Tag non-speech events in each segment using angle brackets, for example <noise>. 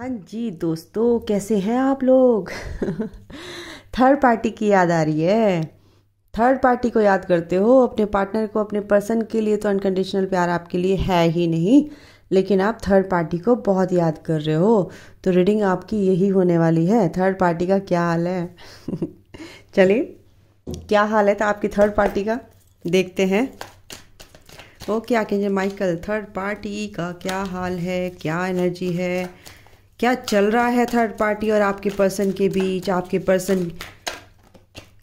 हाँ जी दोस्तों कैसे हैं आप लोग थर्ड <laughs> पार्टी की याद आ रही है थर्ड पार्टी को याद करते हो अपने पार्टनर को अपने पर्सन के लिए तो अनकंडीशनल प्यार आपके लिए है ही नहीं लेकिन आप थर्ड पार्टी को बहुत याद कर रहे हो तो रीडिंग आपकी यही होने वाली है थर्ड पार्टी का क्या हाल है <laughs> चलिए क्या हाल है था आपकी थर्ड पार्टी का देखते हैं ओके आके माइकल थर्ड पार्टी का क्या हाल है क्या एनर्जी है क्या चल रहा है थर्ड पार्टी और आपके पर्सन के बीच आपके पर्सन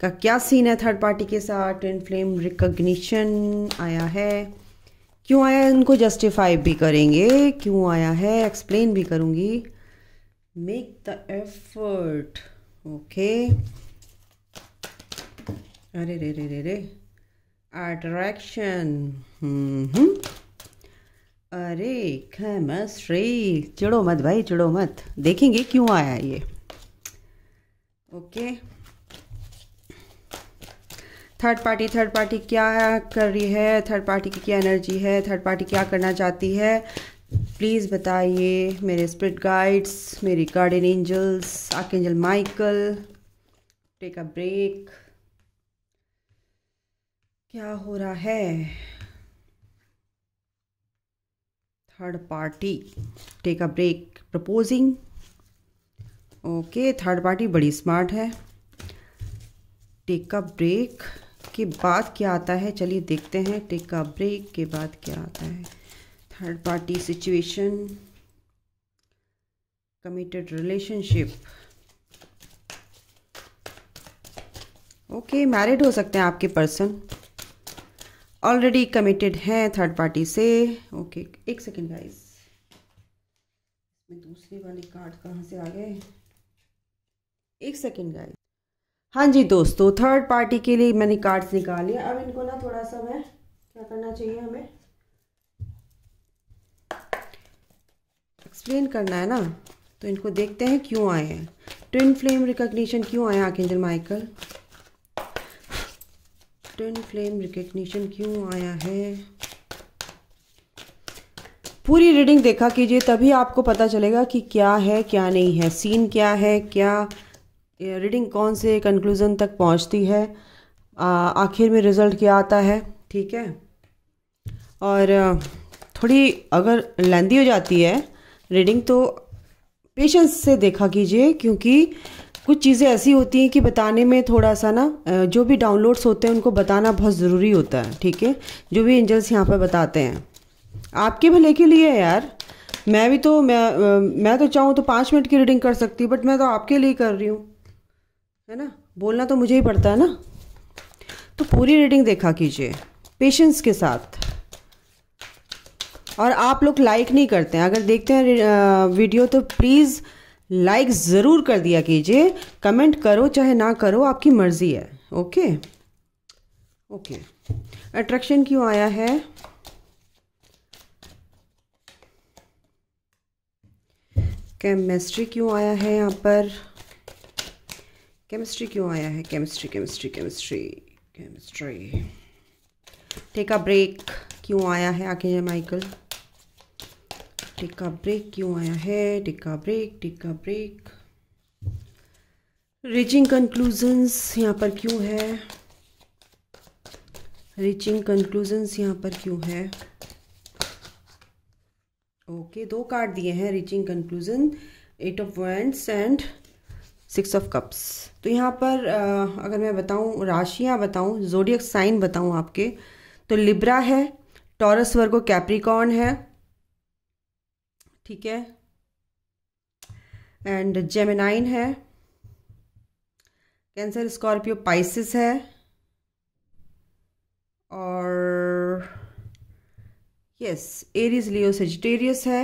का क्या सीन है थर्ड पार्टी के साथ ट्विन फ्लेम रिकग्निशन आया है क्यों आया है उनको जस्टिफाई भी करेंगे क्यों आया है एक्सप्लेन भी करूँगी मेक द एफर्ट ओके अरे रे रे रे रे अट्रैक्शन हम्म, हम्म। अरे खमश्री चिड़ो मत भाई चिड़ो मत देखेंगे क्यों आया ये okay third party third party क्या कर रही है थर्ड पार्टी की क्या एनर्जी है थर्ड पार्टी क्या करना चाहती है प्लीज़ बताइए मेरे स्प्रिट गाइड्स मेरी गार्डन एंजल्स आक angel Michael take a break क्या हो रहा है third party take a break proposing okay third party बड़ी स्मार्ट है टेक अ ब्रेक के बाद क्या आता है चलिए देखते हैं टेक अ ब्रेक के बाद क्या आता है third party situation committed relationship okay married हो सकते हैं आपके पर्सन ऑलरेडी कमिटेड हैं थर्ड पार्टी से ओके okay, एक सेकेंड गाइस दूसरी कार्ड कहाँ से आ गए एक सेकेंड गाइस हाँ जी दोस्तों थर्ड पार्टी के लिए मैंने कार्ड्स निकाले अब इनको ना थोड़ा सा मैं क्या करना चाहिए हमें एक्सप्लेन करना है ना तो इनको देखते हैं क्यों आए हैं ट्विन फ्लेम रिकॉग्निशन क्यों आए archangel Michael twin flame recognition क्यों आया है पूरी रीडिंग देखा कीजिए तभी आपको पता चलेगा कि क्या है क्या नहीं है सीन क्या है क्या रीडिंग कौन से कंक्लूज़न तक पहुंचती है आखिर में रिज़ल्ट क्या आता है ठीक है और थोड़ी अगर लेंदी हो जाती है रीडिंग तो पेशेंस से देखा कीजिए क्योंकि कुछ चीज़ें ऐसी होती हैं कि बताने में थोड़ा सा ना जो भी डाउनलोड्स होते हैं उनको बताना बहुत ज़रूरी होता है ठीक है जो भी एंजल्स यहाँ पर बताते हैं आपके भले के लिए है यार मैं भी तो मैं मैं तो चाहूँ तो पाँच मिनट की रीडिंग कर सकती बट मैं तो आपके लिए कर रही हूँ है ना बोलना तो मुझे ही पड़ता है ना तो पूरी रीडिंग देखा कीजिए पेशेंस के साथ और आप लोग लाइक नहीं करते हैं अगर देखते हैं वीडियो तो प्लीज़ लाइक ज़रूर कर दिया कीजिए कमेंट करो चाहे ना करो आपकी मर्ज़ी है ओके ओके अट्रैक्शन क्यों आया है केमिस्ट्री क्यों आया है यहाँ पर केमिस्ट्री क्यों आया है chemistry chemistry chemistry chemistry take a break क्यों आया है आके माइकल टिका ब्रेक क्यों आया है take a break take a break reaching conclusions यहाँ पर क्यों है रीचिंग कंक्लूजन्स यहाँ पर क्यों है ओके okay, दो कार्ड दिए हैं reaching conclusion eight of wands and six of cups तो यहाँ पर आ, अगर मैं बताऊँ राशियाँ बताऊँ जोडियक साइन बताऊँ आपके तो लिब्रा है टॉरस वर्गो कैप्रिकॉन है ठीक है एंड जेमिनाइन है कैंसर स्कॉर्पियो पाइसिस है और यस एरीज लियो सेजिटेरियस है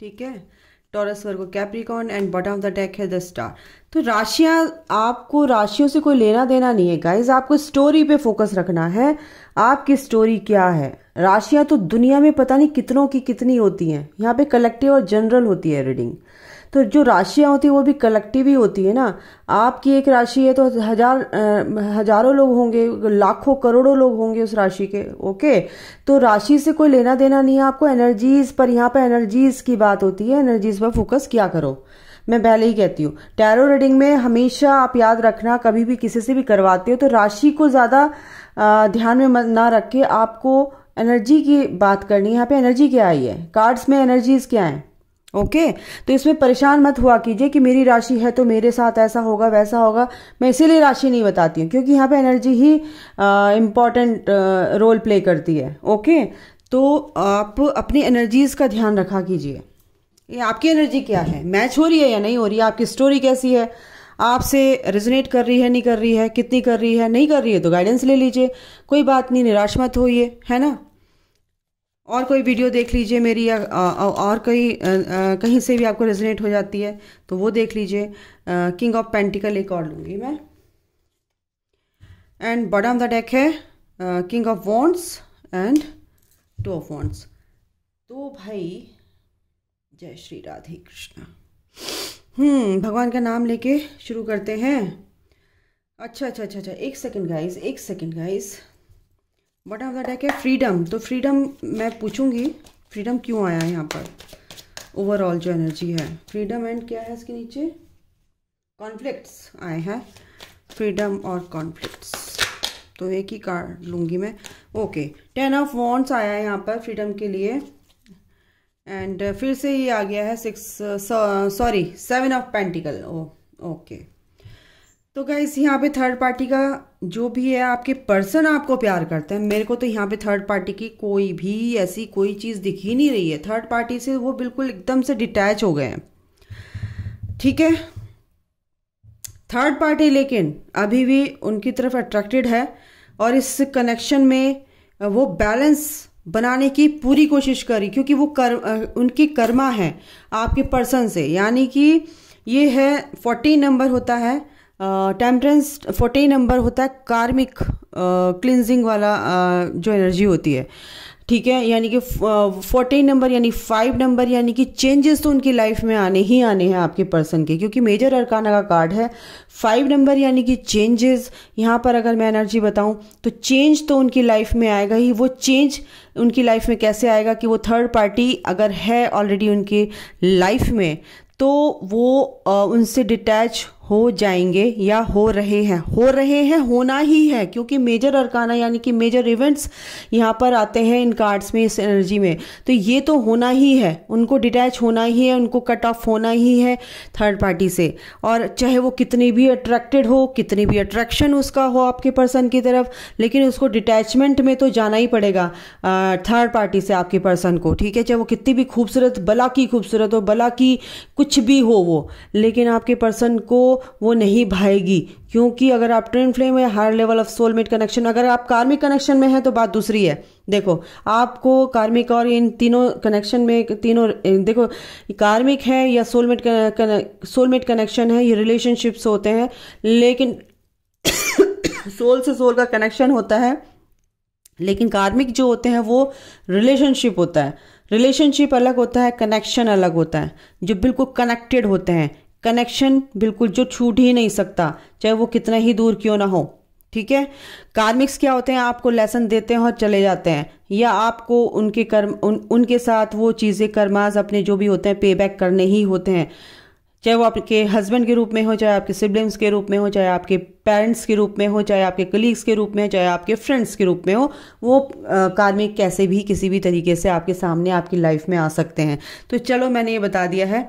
ठीक है Taurus Virgo Capricorn and bottom of the deck है द स्टार तो राशियां आपको राशियों से कोई लेना देना नहीं है गाइज आपको स्टोरी पे फोकस रखना है आपकी स्टोरी क्या है राशियां तो दुनिया में पता नहीं कितनों की कितनी होती हैं यहाँ पे कलेक्टिव और जनरल होती है रीडिंग तो जो राशियाँ होती है वो भी कलेक्टिव ही होती है ना आपकी एक राशि है तो हजार हजारों लोग होंगे लाखों करोड़ों लोग होंगे उस राशि के ओके तो राशि से कोई लेना देना नहीं है आपको एनर्जीज पर यहाँ पर एनर्जीज की बात होती है एनर्जीज पर फोकस क्या करो मैं पहले ही कहती हूँ टैरो रीडिंग में हमेशा आप याद रखना कभी भी किसी से भी करवाते हो तो राशि को ज़्यादा ध्यान में ना रख के आपको एनर्जी की बात करनी है यहाँ पे एनर्जी क्या आई है कार्ड्स में एनर्जीज क्या हैं ओके okay, तो इसमें परेशान मत हुआ कीजिए कि मेरी राशि है तो मेरे साथ ऐसा होगा वैसा होगा मैं इसीलिए राशि नहीं बताती हूँ क्योंकि यहाँ पे एनर्जी ही इम्पॉर्टेंट रोल प्ले करती है ओके okay? तो आप अपनी एनर्जीज का ध्यान रखा कीजिए ये आपकी एनर्जी क्या है मैच हो रही है या नहीं हो रही है आपकी स्टोरी कैसी है आपसे रेजोनेट कर रही है नहीं कर रही है कितनी कर रही है नहीं कर रही है तो गाइडेंस ले लीजिए कोई बात नहीं निराश मत होइए है ना और कोई वीडियो देख लीजिए मेरी या और कोई कहीं से भी आपको रेजोनेट हो जाती है तो वो देख लीजिए किंग ऑफ पेंटिकल एक और लूँगी मैं एंड बॉटम द डेक है king of wands and two of wands तो भाई जय श्री राधे कृष्णा हम्म भगवान का नाम लेके शुरू करते हैं अच्छा अच्छा अच्छा अच्छा एक सेकंड गाइस एक second guys but of the deck है फ्रीडम तो फ्रीडम मैं पूछूंगी फ्रीडम क्यों तो आया है यहाँ पर ओवरऑल जो एनर्जी है फ्रीडम एंड क्या है इसके नीचे कॉन्फ्लिक्ट्स आए हैं फ्रीडम और कॉन्फ्लिक्ट्स तो एक ही कार्ड लूँगी मैं ओके टेन ऑफ वॉन्ट्स आया है यहाँ पर फ्रीडम के लिए एंड uh, फिर से ये आ गया है six sorry seven of pentacle oh okay तो गाइस यहाँ पे थर्ड पार्टी का जो भी है आपके पर्सन आपको प्यार करते हैं मेरे को तो यहाँ पे थर्ड पार्टी की कोई भी ऐसी कोई चीज़ दिख ही नहीं रही है थर्ड पार्टी से वो बिल्कुल एकदम से डिटैच हो गए हैं ठीक है थर्ड पार्टी लेकिन अभी भी उनकी तरफ अट्रैक्टेड है और इस कनेक्शन में वो बैलेंस बनाने की पूरी कोशिश करी क्योंकि वो कर उनकी कर्मा है आपके पर्सन से यानी कि ये है फोर्टीन नंबर होता है टेम्परेंस फोर्टीन नंबर होता है कार्मिक क्लिनजिंग वाला uh, जो एनर्जी होती है ठीक है यानी कि फोर्टीन नंबर यानी फाइव नंबर यानी कि चेंजेस तो उनकी लाइफ में आने ही आने हैं आपके पर्सन के क्योंकि मेजर अरकाना का कार्ड है फाइव नंबर यानी कि चेंजेस यहाँ पर अगर मैं एनर्जी बताऊँ तो चेंज तो उनकी लाइफ में आएगा ही वो चेंज उनकी लाइफ में कैसे आएगा कि वो थर्ड पार्टी अगर है ऑलरेडी उनके लाइफ में तो वो आ, उनसे डिटैच हो जाएंगे या हो रहे हैं हो रहे हैं होना ही है क्योंकि मेजर अरकाना यानी कि मेजर इवेंट्स यहाँ पर आते हैं इन कार्ड्स में इस एनर्जी में तो ये तो होना ही है उनको डिटैच होना ही है उनको कट ऑफ होना ही है थर्ड पार्टी से और चाहे वो कितनी भी अट्रैक्टेड हो कितनी भी अट्रैक्शन उसका हो आपके पर्सन की तरफ लेकिन उसको डिटैचमेंट में तो जाना ही पड़ेगा थर्ड पार्टी से आपके पर्सन को ठीक है चाहे वो कितनी भी खूबसूरत बला की खूबसूरत हो बला की कुछ भी हो वो लेकिन आपके पर्सन को वो नहीं भाएगी क्योंकि अगर आप ट्रेन फ्लेम है higher level of soulmate connection अगर आप कार्मिक कनेक्शन में हैं तो बात दूसरी है देखो आपको कार्मिक और इन तीनों कनेक्शन में तीनों देखो कार्मिक है या सोलमेट सोलमेट कनेक्शन है ये रिलेशनशिप्स होते हैं लेकिन सोल <coughs> से सोल का कनेक्शन होता है लेकिन कार्मिक जो होते हैं वो रिलेशनशिप होता है रिलेशनशिप अलग होता है कनेक्शन अलग होता है जो बिल्कुल कनेक्टेड होते हैं कनेक्शन बिल्कुल जो छूट ही नहीं सकता चाहे वो कितना ही दूर क्यों ना हो ठीक है कार्मिक्स क्या होते हैं आपको लेसन देते हैं और चले जाते हैं या आपको उनके कर्म उन, उनके साथ वो चीज़ें कर्माज अपने जो भी होते हैं पे बैक करने ही होते हैं चाहे वो आपके हस्बैंड के रूप में हो चाहे आपके सिबलिंग्स के रूप में हो चाहे आपके पेरेंट्स के रूप में हो चाहे आपके कलीग्स के रूप में हो चाहे आपके फ्रेंड्स के रूप में हो वो कार्मिक कैसे भी किसी भी तरीके से आपके सामने आपकी लाइफ में आ सकते हैं तो चलो मैंने ये बता दिया है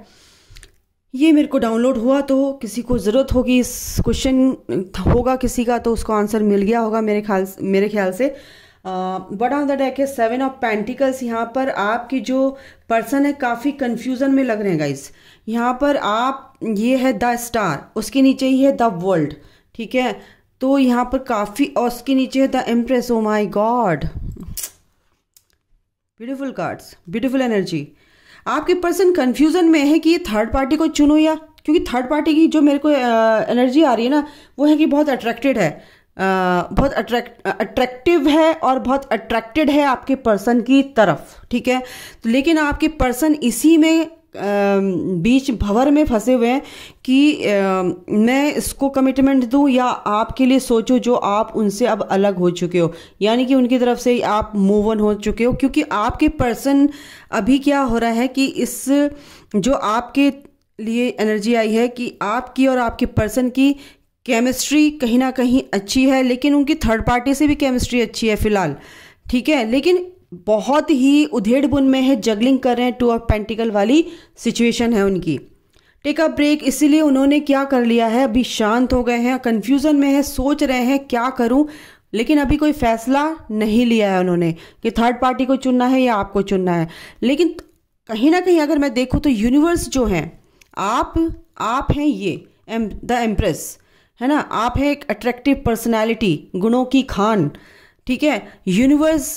ये मेरे को डाउनलोड हुआ तो किसी को ज़रूरत होगी इस क्वेश्चन होगा किसी का तो उसको आंसर मिल गया होगा मेरे ख्याल मेरे ख्याल से बट ऑन द डेक है सेवन ऑफ पेंटिकल्स यहाँ पर आपकी जो पर्सन है काफ़ी कन्फ्यूज़न में लग रहे हैं गाइस यहाँ पर आप ये है द स्टार उसके नीचे ही है द वर्ल्ड ठीक है तो यहाँ पर काफ़ी और उसके नीचे है the empress oh my god beautiful cards beautiful energy आपके पर्सन कन्फ्यूजन में है कि ये थर्ड पार्टी को चुनो या क्योंकि थर्ड पार्टी की जो मेरे को एनर्जी आ रही है ना वो है कि बहुत अट्रैक्टेड है आ, बहुत अट्रैक्ट अट्रैक्टिव है और बहुत अट्रैक्टेड है आपके पर्सन की तरफ ठीक है तो लेकिन आपके पर्सन इसी में बीच भंवर में फंसे हुए हैं कि मैं इसको कमिटमेंट दूं या आपके लिए सोचो जो आप उनसे अब अलग हो चुके हो यानी कि उनकी तरफ से आप मूव ऑन हो चुके हो क्योंकि आपके पर्सन अभी क्या हो रहा है कि इस जो आपके लिए एनर्जी आई है कि आपकी और आपके पर्सन की केमिस्ट्री कहीं ना कहीं अच्छी है लेकिन उनकी थर्ड पार्टी से भी केमिस्ट्री अच्छी है फिलहाल ठीक है लेकिन बहुत ही उधेड़ बुन में है जगलिंग कर रहे हैं टू ऑफ पेंटिकल वाली सिचुएशन है उनकी टेक अ ब्रेक इसीलिए उन्होंने क्या कर लिया है अभी शांत हो गए हैं कन्फ्यूज़न में है सोच रहे हैं क्या करूं लेकिन अभी कोई फैसला नहीं लिया है उन्होंने कि थर्ड पार्टी को चुनना है या आपको चुनना है लेकिन कहीं ना कहीं अगर मैं देखूँ तो यूनिवर्स जो है आप आप हैं ये एम द एम्प्रेस है ना आप हैं एक अट्रैक्टिव पर्सनैलिटी गुणों की खान ठीक है यूनिवर्स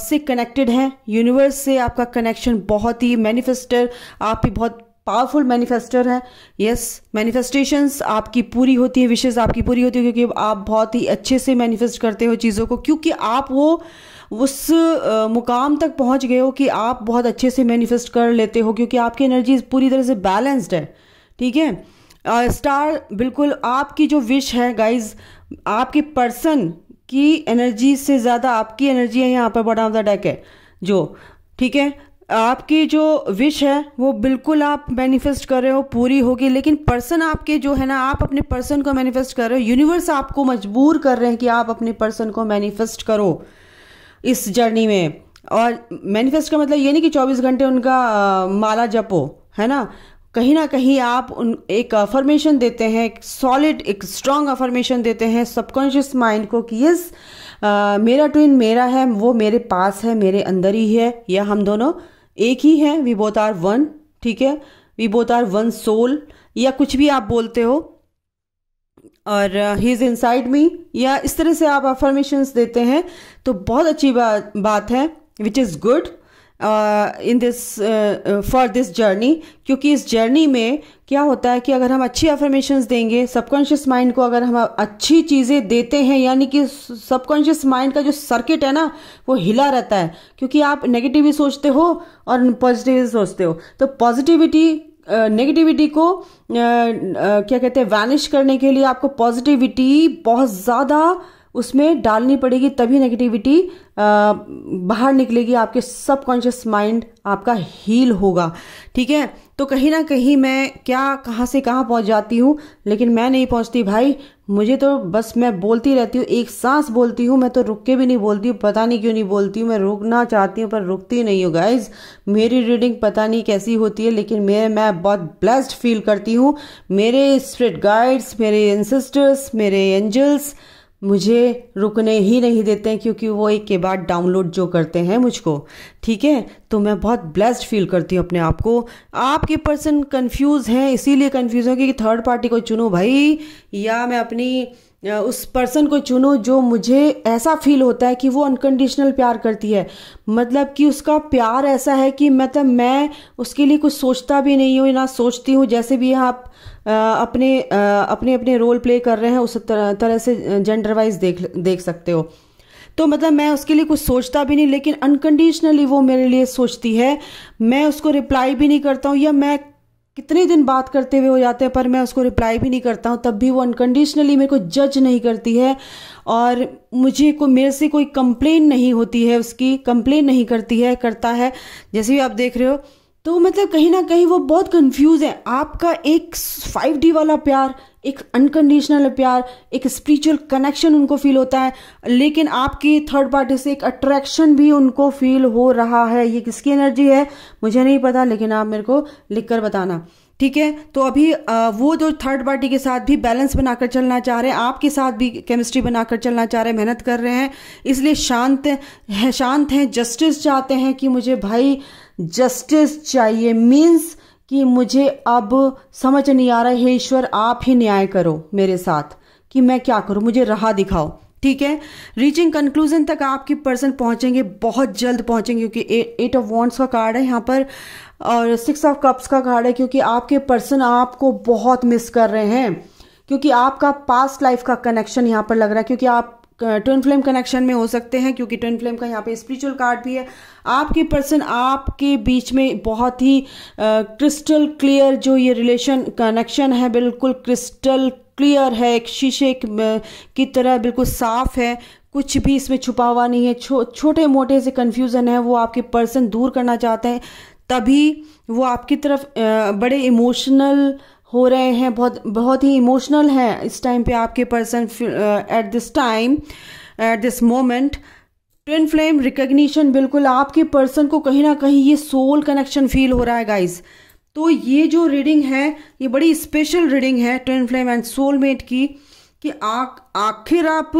से कनेक्टेड हैं यूनिवर्स से आपका कनेक्शन बहुत ही मैनिफेस्टर आप ही बहुत पावरफुल मैनिफेस्टर है यस मैनिफेस्टेशंस आपकी पूरी होती है विशेष आपकी पूरी होती है क्योंकि आप बहुत ही अच्छे से मैनिफेस्ट करते हो चीज़ों को क्योंकि आप वो उस मुकाम तक पहुंच गए हो कि आप बहुत अच्छे से मैनिफेस्ट कर लेते हो क्योंकि आपकी एनर्जी पूरी तरह से बैलेंस्ड है ठीक है स्टार बिल्कुल आपकी जो विश है गाइज आपके पर्सन की एनर्जी से ज़्यादा आपकी एनर्जी है यहाँ पर बॉटम ऑफ द डेक है जो ठीक है आपकी जो विश है वो बिल्कुल आप मैनिफेस्ट कर रहे हो पूरी होगी लेकिन पर्सन आपके जो है ना आप अपने पर्सन को मैनिफेस्ट कर रहे हो यूनिवर्स आपको मजबूर कर रहे हैं कि आप अपने पर्सन को मैनिफेस्ट करो इस जर्नी में और मैनिफेस्ट का मतलब ये नहीं कि 24 घंटे उनका आ, माला जपो है ना कहीं ना कहीं आप उन एक अफर्मेशन देते हैं एक सॉलिड एक स्ट्रांग अफर्मेशन देते हैं सबकॉन्शियस माइंड को कि यस uh, मेरा ट्विन मेरा है वो मेरे पास है मेरे अंदर ही है या हम दोनों एक ही हैं वी बोथ आर वन ठीक है we both are one soul या कुछ भी आप बोलते हो और ही इज़ इन साइड मी या इस तरह से आप अफर्मेशंस देते हैं तो बहुत अच्छी बा, बात है which is good in this for this journey क्योंकि इस जर्नी में क्या होता है कि अगर हम अच्छी अफर्मेशन देंगे सबकॉन्शियस माइंड को अगर हम अच्छी चीज़ें देते हैं यानी कि सबकॉन्शियस माइंड का जो सर्किट है ना वो हिला रहता है क्योंकि आप नेगेटिव भी सोचते हो और पॉजिटिव भी सोचते हो तो पॉजिटिविटी नेगेटिविटी uh, को uh, uh, क्या कहते हैं वैनिश करने के लिए आपको पॉजिटिविटी बहुत ज़्यादा उसमें डालनी पड़ेगी तभी नेगेटिविटी बाहर निकलेगी आपके सबकॉन्शियस माइंड आपका हील होगा ठीक है तो कहीं ना कहीं मैं क्या कहाँ से कहाँ पहुँच जाती हूँ लेकिन मैं नहीं पहुँचती भाई मुझे तो बस मैं बोलती रहती हूँ एक सांस बोलती हूँ मैं तो रुक के भी नहीं बोलती हूँ पता नहीं क्यों नहीं बोलती हूँ मैं रुकना चाहती हूँ पर रुकती नहीं हूँ गाइज मेरी रीडिंग पता नहीं कैसी होती है लेकिन मैं मैं बहुत ब्लेस्ड फील करती हूँ मेरे स्प्रिट गाइड्स मेरे एंसेस्टर्स मेरे एंजल्स मुझे रुकने ही नहीं देते हैं क्योंकि वो एक के बाद डाउनलोड जो करते हैं मुझको ठीक है तो मैं बहुत ब्लेस्ड फील करती हूँ अपने आप को आपके पर्सन कंफ्यूज हैं इसीलिए कंफ्यूज हो कि थर्ड पार्टी को चुनो भाई या मैं अपनी उस पर्सन को चुनो जो मुझे ऐसा फील होता है कि वो अनकंडीशनल प्यार करती है मतलब कि उसका प्यार ऐसा है कि मतलब मैं उसके लिए कुछ सोचता भी नहीं हूँ ना सोचती हूँ जैसे भी आप अपने अपने अपने रोल प्ले कर रहे हैं उस तरह, तरह से जेंडर वाइज देख देख सकते हो तो मतलब मैं उसके लिए कुछ सोचता भी नहीं लेकिन अनकंडीशनली वो मेरे लिए सोचती है मैं उसको रिप्लाई भी नहीं करता हूँ या मैं कितने दिन बात करते हुए हो जाते हैं पर मैं उसको रिप्लाई भी नहीं करता हूँ तब भी वो अनकंडीशनली मेरे को जज नहीं करती है और मुझे को मेरे से कोई कंप्लेन नहीं होती है उसकी कंप्लेन नहीं करती है करता है जैसे भी आप देख रहे हो तो मतलब कहीं ना कहीं वो बहुत कंफ्यूज है आपका एक फाइव डी वाला प्यार एक अनकंडीशनल प्यार एक स्पिरिचुअल कनेक्शन उनको फील होता है लेकिन आपकी थर्ड पार्टी से एक अट्रैक्शन भी उनको फील हो रहा है ये किसकी एनर्जी है मुझे नहीं पता लेकिन आप मेरे को लिख कर बताना ठीक है तो अभी वो जो थर्ड पार्टी के साथ भी बैलेंस बनाकर चलना चाह रहे हैं आपके साथ भी केमिस्ट्री बनाकर चलना चाह रहे हैं मेहनत कर रहे हैं इसलिए शांत है शांत हैं जस्टिस चाहते हैं कि मुझे भाई जस्टिस चाहिए मीन्स कि मुझे अब समझ नहीं आ रहा है ईश्वर आप ही न्याय करो मेरे साथ कि मैं क्या करूं मुझे राह दिखाओ ठीक है रीचिंग कंक्लूजन तक आपकी पर्सन पहुंचेंगे बहुत जल्द पहुंचेंगे क्योंकि एट ऑफ वॉन्ट्स का कार्ड है यहाँ पर और सिक्स ऑफ कप्स का कार्ड है क्योंकि आपके पर्सन आपको बहुत मिस कर रहे हैं क्योंकि आपका पास्ट लाइफ का कनेक्शन यहाँ पर लग रहा है क्योंकि आप ट्विन फ्लेम कनेक्शन में हो सकते हैं क्योंकि ट्विन फ्लेम का यहाँ पे स्पिरिचुअल कार्ड भी है आपके पर्सन आपके बीच में बहुत ही क्रिस्टल क्लियर जो ये रिलेशन कनेक्शन है बिल्कुल क्रिस्टल क्लियर है एक शीशे की तरह बिल्कुल साफ है कुछ भी इसमें छुपा हुआ नहीं है छो, छोटे मोटे से कन्फ्यूज़न है वो आपके पर्सन दूर करना चाहते हैं तभी वो आपकी तरफ बड़े इमोशनल हो रहे हैं बहुत बहुत ही इमोशनल हैं इस टाइम पे आपके person at this time at this moment twin flame recognition बिल्कुल आपके पर्सन को कहीं ना कहीं ये सोल कनेक्शन फील हो रहा है गाइज तो ये जो रीडिंग है ये बड़ी स्पेशल रीडिंग है ट्विन फ्लेम एंड सोलमेट की कि आखिर आप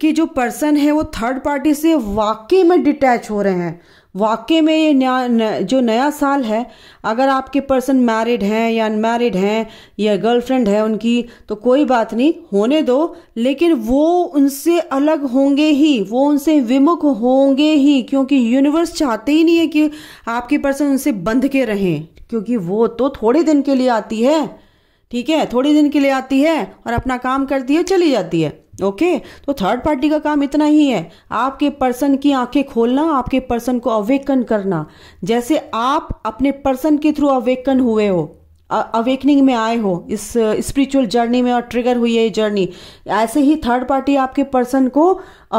के जो पर्सन है वो थर्ड पार्टी से वाकई में डिटैच हो रहे हैं वाकई में ये न्या न, जो नया साल है अगर आपके पर्सन मैरिड हैं या अनमैरिड हैं या गर्लफ्रेंड है उनकी तो कोई बात नहीं होने दो लेकिन वो उनसे अलग होंगे ही वो उनसे विमुख होंगे ही क्योंकि यूनिवर्स चाहते ही नहीं है कि आपके पर्सन उनसे बंध के रहें क्योंकि वो तो थोड़े दिन के लिए आती है ठीक है थोड़े दिन के लिए आती है और अपना काम करती है चली जाती है ओके तो थर्ड पार्टी का काम इतना ही है आपके पर्सन की आंखें खोलना आपके पर्सन को अवेकन करना जैसे आप अपने पर्सन के थ्रू अवेकन हुए हो अवेकनिंग में आए हो इस स्पिरिचुअल जर्नी में और ट्रिगर हुई है ये जर्नी ऐसे ही थर्ड पार्टी आपके पर्सन को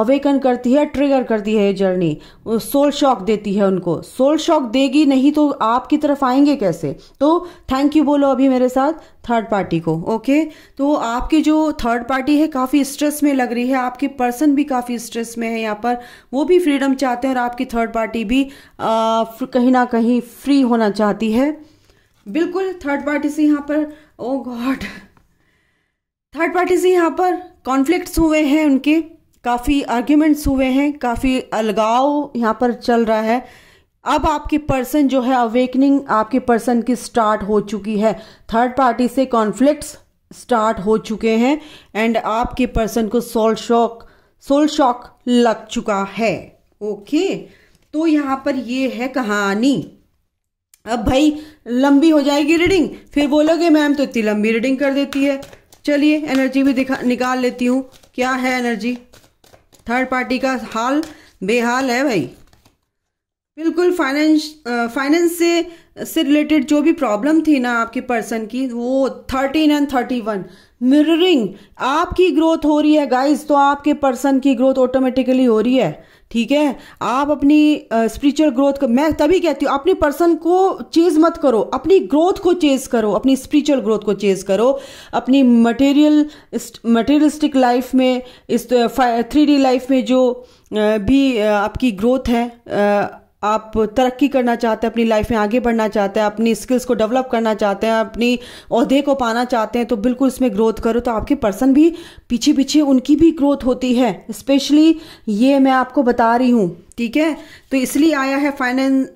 अवेकन करती है ट्रिगर करती है ये जर्नी सोल शॉक देती है उनको सोल शॉक देगी नहीं तो आपकी तरफ आएंगे कैसे तो थैंक यू बोलो अभी मेरे साथ थर्ड पार्टी को ओके तो आपकी जो थर्ड पार्टी है काफ़ी स्ट्रेस में लग रही है आपके पर्सन भी काफ़ी स्ट्रेस में है यहाँ पर वो भी फ्रीडम चाहते हैं और आपकी थर्ड पार्टी भी आ, कहीं ना कहीं फ्री होना चाहती है बिल्कुल थर्ड पार्टी से यहाँ पर ओ गॉड थर्ड पार्टी से यहाँ पर कॉन्फ्लिक्ट्स हुए हैं उनके काफ़ी आर्ग्यूमेंट्स हुए हैं काफ़ी अलगाव यहाँ पर चल रहा है अब आपके पर्सन जो है अवेकनिंग आपके पर्सन की स्टार्ट हो चुकी है थर्ड पार्टी से कॉन्फ्लिक्ट्स स्टार्ट हो चुके हैं एंड आपके पर्सन को सोल शॉक सोल शॉक लग चुका है ओके okay? तो यहाँ पर ये है कहानी अब भाई लंबी हो जाएगी रीडिंग फिर बोलोगे मैम तो इतनी लंबी रीडिंग कर देती है चलिए एनर्जी भी दिखा निकाल लेती हूँ क्या है एनर्जी थर्ड पार्टी का हाल बेहाल है भाई बिल्कुल फाइनेंस फाइनेंस से से रिलेटेड जो भी प्रॉब्लम थी ना आपके पर्सन की वो thirteen and thirty one mirroring आपकी ग्रोथ हो रही है गाइस तो आपके पर्सन की ग्रोथ ऑटोमेटिकली हो रही है ठीक है आप अपनी स्पिरिचुअल ग्रोथ मैं तभी कहती हूँ अपनी पर्सन को चेज मत करो अपनी ग्रोथ को चेज करो अपनी स्पिरिचुअल ग्रोथ को चेज करो अपनी मटेरियल मटेरियलिस्टिक लाइफ में इस थ्री डी लाइफ में जो भी आपकी ग्रोथ है आप तरक्की करना चाहते हैं अपनी लाइफ में आगे बढ़ना चाहते हैं अपनी स्किल्स को डेवलप करना चाहते हैं अपनी अहदे को पाना चाहते हैं तो बिल्कुल इसमें ग्रोथ करो तो आपके पर्सन भी पीछे पीछे उनकी भी ग्रोथ होती है स्पेशली ये मैं आपको बता रही हूँ ठीक है तो इसलिए आया है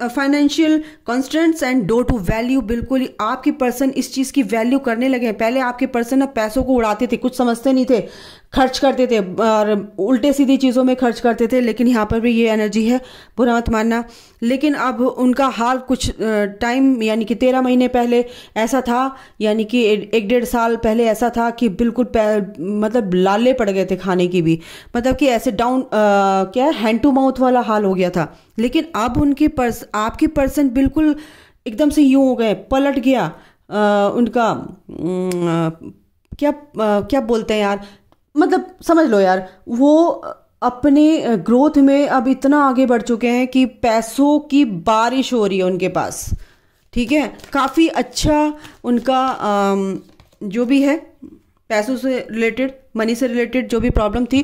financial constants and due to value बिल्कुल आपके पर्सन इस चीज़ की वैल्यू करने लगे पहले आपके पर्सन अब पैसों को उड़ाते थे कुछ समझते नहीं थे खर्च करते थे और उल्टे सीधी चीज़ों में खर्च करते थे लेकिन यहाँ पर भी ये एनर्जी है बुरा मत मानना लेकिन अब उनका हाल कुछ टाइम यानी कि तेरह महीने पहले ऐसा था यानी कि एक डेढ़ साल पहले ऐसा था कि बिल्कुल मतलब लाले पड़ गए थे खाने की भी मतलब कि ऐसे डाउन क्या है हैंड टू माउथ वाला हाल हो गया था लेकिन अब उनकी पर्स आपकी पर्सन बिल्कुल एकदम से यूँ हो गए पलट गया आ, उनका आ, क्या आ, क्या बोलते हैं यार मतलब समझ लो यार वो अपने ग्रोथ में अब इतना आगे बढ़ चुके हैं कि पैसों की बारिश हो रही है उनके पास ठीक है काफ़ी अच्छा उनका जो भी है पैसों से रिलेटेड मनी से रिलेटेड जो भी प्रॉब्लम थी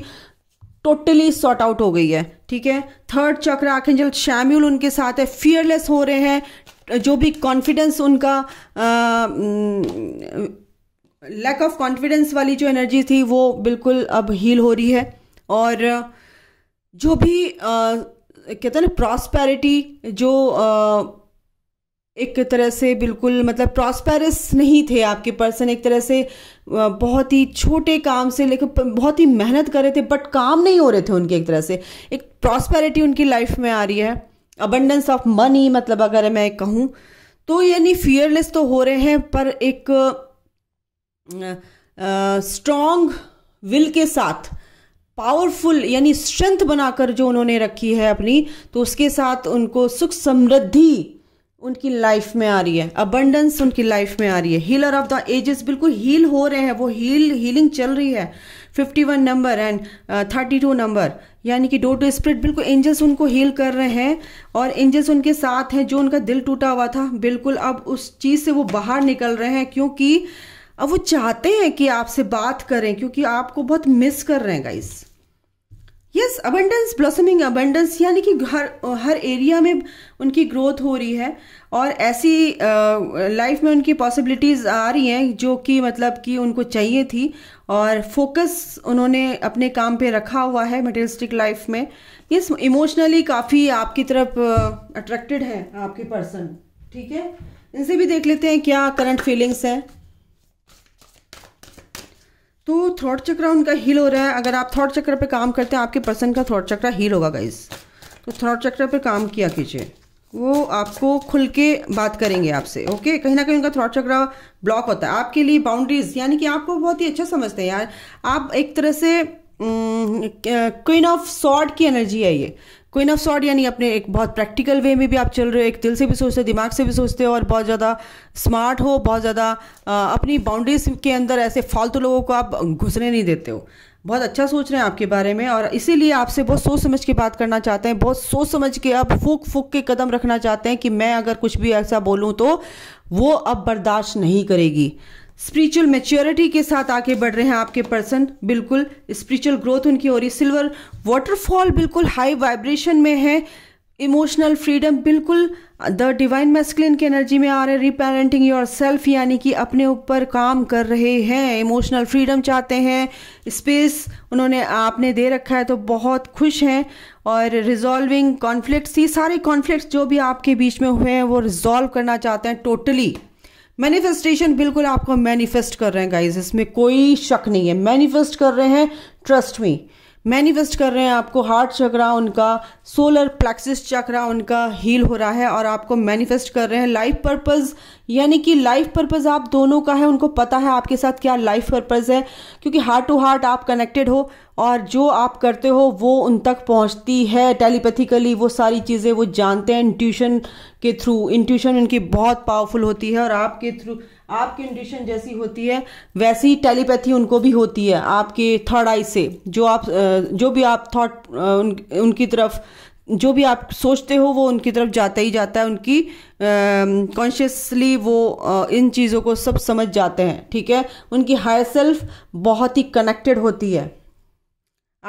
टोटली सॉर्ट आउट हो गई है ठीक है थर्ड चक्र आखेंजल शैम्यूल उनके साथ है फियरलेस हो रहे हैं जो भी कॉन्फिडेंस उनका आ, लैक ऑफ कॉन्फिडेंस वाली जो एनर्जी थी वो बिल्कुल अब हील हो रही है और जो भी कहते हैं ना प्रॉस्पैरिटी जो आ, एक तरह से बिल्कुल मतलब प्रॉस्पेरस नहीं थे आपके पर्सन एक तरह से बहुत ही छोटे काम से लेकिन बहुत ही मेहनत कर रहे थे बट काम नहीं हो रहे थे उनके एक तरह से एक प्रॉस्पेरिटी उनकी लाइफ में आ रही है अबंडेंस ऑफ मनी मतलब अगर मैं कहूँ तो यानी फियरलेस तो हो रहे हैं पर एक स्ट्रॉन्ग विल के साथ पावरफुल यानी स्ट्रेंथ बनाकर जो उन्होंने रखी है अपनी तो उसके साथ उनको सुख समृद्धि उनकी लाइफ में आ रही है अबंडेंस उनकी लाइफ में आ रही है हीलर ऑफ द एजेस बिल्कुल हील हो रहे हैं वो हील हीलिंग चल रही है fifty one number and thirty two number यानी कि डोर टू स्प्रिट बिल्कुल एंजल्स उनको हील कर रहे हैं और एंजल्स उनके साथ हैं जो उनका दिल टूटा हुआ था बिल्कुल अब उस चीज़ से वो बाहर निकल रहे हैं क्योंकि uh, अब वो चाहते हैं कि आपसे बात करें क्योंकि आपको बहुत मिस कर रहे हैं guys yes abundance blossoming abundance यानी कि हर हर एरिया में उनकी ग्रोथ हो रही है और ऐसी लाइफ में उनकी पॉसिबिलिटीज़ आ रही हैं जो कि मतलब कि उनको चाहिए थी और फोकस उन्होंने अपने काम पे रखा हुआ है मटेरियलिस्टिक लाइफ में यस इमोशनली काफ़ी आपकी तरफ अट्रैक्टेड है आपके पर्सन ठीक है इनसे भी देख लेते हैं क्या करंट फीलिंग्स हैं तो थ्रॉट चक्र उनका हील हो रहा है अगर आप थ्रॉट चक्र पे काम करते हैं आपके पर्सन का थ्रॉट चक्र हील होगा गाइज तो थ्रॉट चक्र पे काम किया कीजिए वो आपको खुल के बात करेंगे आपसे ओके कहीं ना कहीं उनका थ्रॉट चक्र ब्लॉक होता है आपके लिए बाउंड्रीज यानी कि आपको बहुत ही अच्छा समझते हैं यार आप एक तरह से क्वीन ऑफ सॉर्ट की एनर्जी है ये क्वीन ऑफ सॉर्ड यानी अपने एक बहुत प्रैक्टिकल वे में भी आप चल रहे हो एक दिल से भी सोचते हो दिमाग से भी सोचते हो और बहुत ज़्यादा स्मार्ट हो बहुत ज़्यादा अपनी बाउंड्रीज के अंदर ऐसे फालतू लोगों को आप घुसने नहीं देते हो बहुत अच्छा सोच रहे हैं आपके बारे में और इसीलिए आपसे बहुत सोच समझ के बात करना चाहते हैं बहुत सोच समझ के अब फूक फूक के कदम रखना चाहते हैं कि मैं अगर कुछ भी ऐसा बोलूँ तो वो अब बर्दाश्त नहीं करेगी स्पिरिचुअल मेच्योरिटी के साथ आगे बढ़ रहे हैं आपके पर्सन बिल्कुल स्पिरिचुअल ग्रोथ उनकी हो रही सिल्वर वाटरफॉल बिल्कुल हाई वाइब्रेशन में है इमोशनल फ्रीडम बिल्कुल द डिवाइन मैस्कुलिन की एनर्जी में आ रहे रिपेरेंटिंग योर सेल्फ यानी कि अपने ऊपर काम कर रहे हैं इमोशनल फ्रीडम चाहते हैं स्पेस उन्होंने आपने दे रखा है तो बहुत खुश हैं और रिजॉल्विंग कॉन्फ्लिक्ट्स ये सारे कॉन्फ्लिक्ट्स जो भी आपके बीच में हुए हैं वो रिजॉल्व करना चाहते हैं टोटली totally. मैनिफेस्टेशन बिल्कुल आपको मैनिफेस्ट कर रहे हैं गाइज इसमें कोई शक नहीं है मैनिफेस्ट कर रहे हैं ट्रस्ट मी मैनिफेस्ट कर रहे हैं आपको हार्ट चक्रा उनका सोलर प्लेक्सिस चक्रा उनका हील हो रहा है और आपको मैनिफेस्ट कर रहे हैं लाइफ पर्पस यानी कि लाइफ पर्पस आप दोनों का है उनको पता है आपके साथ क्या लाइफ पर्पस है क्योंकि हार्ट टू हार्ट आप कनेक्टेड हो और जो आप करते हो वो उन तक पहुंचती है टेलीपैथिकली वो सारी चीज़ें वो जानते हैं इंट्यूशन के थ्रू इंट्यूशन उनकी बहुत पावरफुल होती है और आपके थ्रू आप कंडीशन जैसी होती है वैसी टेलीपैथी उनको भी होती है आपके थर्ड आई से जो आप जो भी आप थॉट उन, उनकी तरफ जो भी आप सोचते हो वो उनकी तरफ जाता ही जाता है उनकी कॉन्शियसली वो आ, इन चीज़ों को सब समझ जाते हैं ठीक है उनकी हायर सेल्फ बहुत ही कनेक्टेड होती है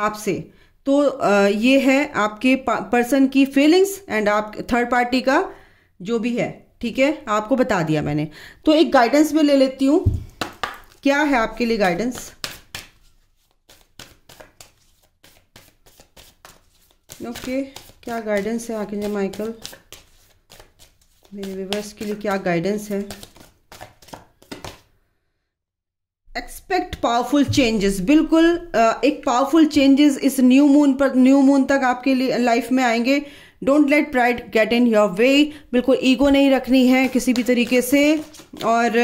आपसे तो आ, ये है आपके पर्सन की फीलिंग्स एंड आप थर्ड पार्टी का जो भी है ठीक है आपको बता दिया मैंने तो एक गाइडेंस में ले लेती हूं क्या है आपके लिए गाइडेंस ओके क्या गाइडेंस है आखिर माइकल मेरे विवर्स के लिए क्या गाइडेंस है एक्सपेक्ट पावरफुल चेंजेस बिल्कुल एक पावरफुल चेंजेस इस न्यू मून पर न्यू मून तक आपके लिए लाइफ में आएंगे don't let pride get in your way बिल्कुल ईगो नहीं रखनी है किसी भी तरीके से और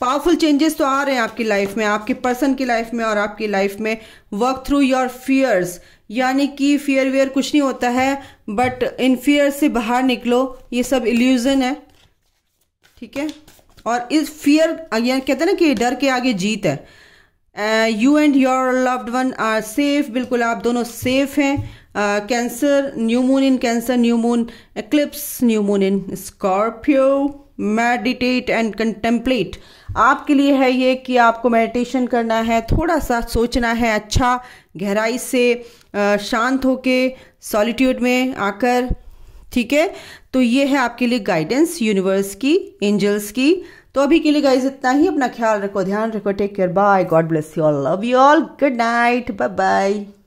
पावरफुल चेंजेस तो आ रहे हैं आपकी लाइफ में आपके पर्सन की लाइफ में और आपकी लाइफ में वर्क थ्रू योर फियर्स यानी कि फियर वियर कुछ नहीं होता है बट इन फियर से बाहर निकलो ये सब इल्यूजन है ठीक है और इस फियर यानी कहते हैं ना कि डर के आगे जीत है you and your loved one are safe बिल्कुल आप दोनों सेफ हैं cancer new moon in cancer new moon eclipse new moon in Scorpio meditate and contemplate आपके लिए है ये कि आपको मेडिटेशन करना है थोड़ा सा सोचना है अच्छा गहराई से शांत होके सॉलिट्यूड में आकर ठीक है तो ये है आपके लिए गाइडेंस यूनिवर्स की एंजल्स की तो अभी के लिए गाइज इतना ही अपना ख्याल रखो ध्यान रखो take care bye God bless you all love you all good night bye bye